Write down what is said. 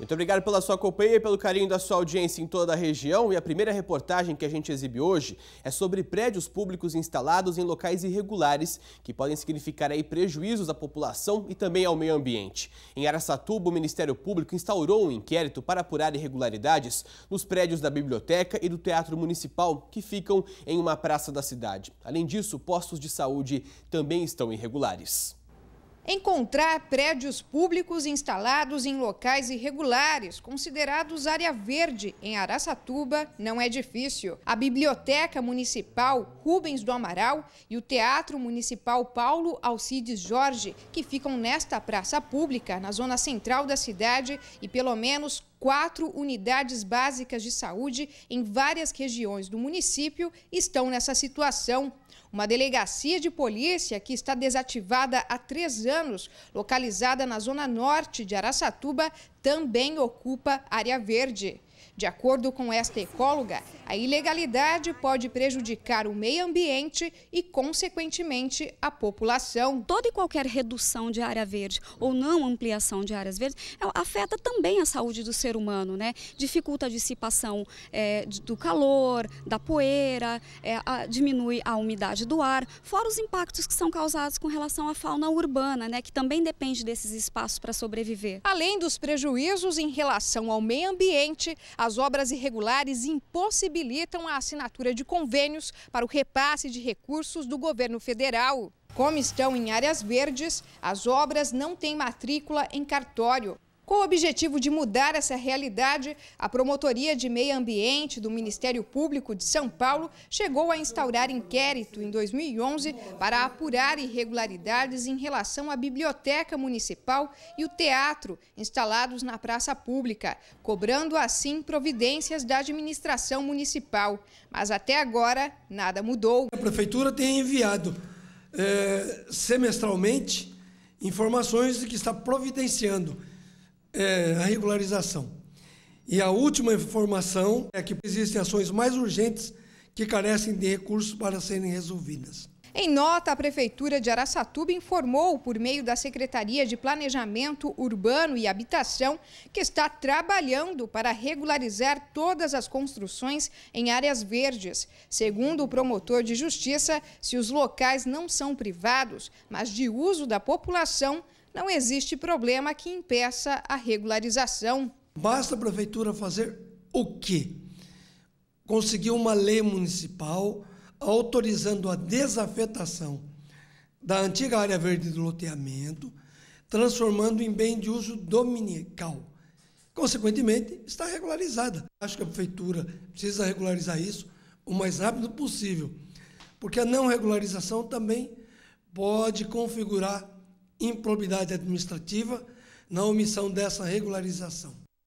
Muito obrigado pela sua companhia e pelo carinho da sua audiência em toda a região. E a primeira reportagem que a gente exibe hoje é sobre prédios públicos instalados em locais irregulares que podem significar aí prejuízos à população e também ao meio ambiente. Em Aracatuba, o Ministério Público instaurou um inquérito para apurar irregularidades nos prédios da biblioteca e do Teatro Municipal, que ficam em uma praça da cidade. Além disso, postos de saúde também estão irregulares. Encontrar prédios públicos instalados em locais irregulares, considerados área verde, em Araçatuba, não é difícil. A Biblioteca Municipal Rubens do Amaral e o Teatro Municipal Paulo Alcides Jorge, que ficam nesta praça pública, na zona central da cidade, e pelo menos Quatro unidades básicas de saúde em várias regiões do município estão nessa situação. Uma delegacia de polícia que está desativada há três anos, localizada na zona norte de Araçatuba, também ocupa área verde. De acordo com esta ecóloga, a ilegalidade pode prejudicar o meio ambiente e, consequentemente, a população. Toda e qualquer redução de área verde ou não ampliação de áreas verdes é, afeta também a saúde do ser humano, né? Dificulta a dissipação é, do calor, da poeira, é, a, diminui a umidade do ar, fora os impactos que são causados com relação à fauna urbana, né? Que também depende desses espaços para sobreviver. Além dos prejuízos em relação ao meio ambiente, as obras irregulares impossibilitam a assinatura de convênios para o repasse de recursos do governo federal. Como estão em áreas verdes, as obras não têm matrícula em cartório. Com o objetivo de mudar essa realidade, a Promotoria de Meio Ambiente do Ministério Público de São Paulo chegou a instaurar inquérito em 2011 para apurar irregularidades em relação à Biblioteca Municipal e o teatro instalados na praça pública, cobrando assim providências da administração municipal. Mas até agora, nada mudou. A Prefeitura tem enviado é, semestralmente informações de que está providenciando é, a regularização. E a última informação é que existem ações mais urgentes que carecem de recursos para serem resolvidas. Em nota, a Prefeitura de Araçatuba informou, por meio da Secretaria de Planejamento Urbano e Habitação, que está trabalhando para regularizar todas as construções em áreas verdes. Segundo o promotor de justiça, se os locais não são privados, mas de uso da população, não existe problema que impeça a regularização. Basta a prefeitura fazer o quê? Conseguir uma lei municipal autorizando a desafetação da antiga área verde do loteamento, transformando em bem de uso dominical. Consequentemente, está regularizada. Acho que a prefeitura precisa regularizar isso o mais rápido possível, porque a não regularização também pode configurar improbidade administrativa na omissão dessa regularização.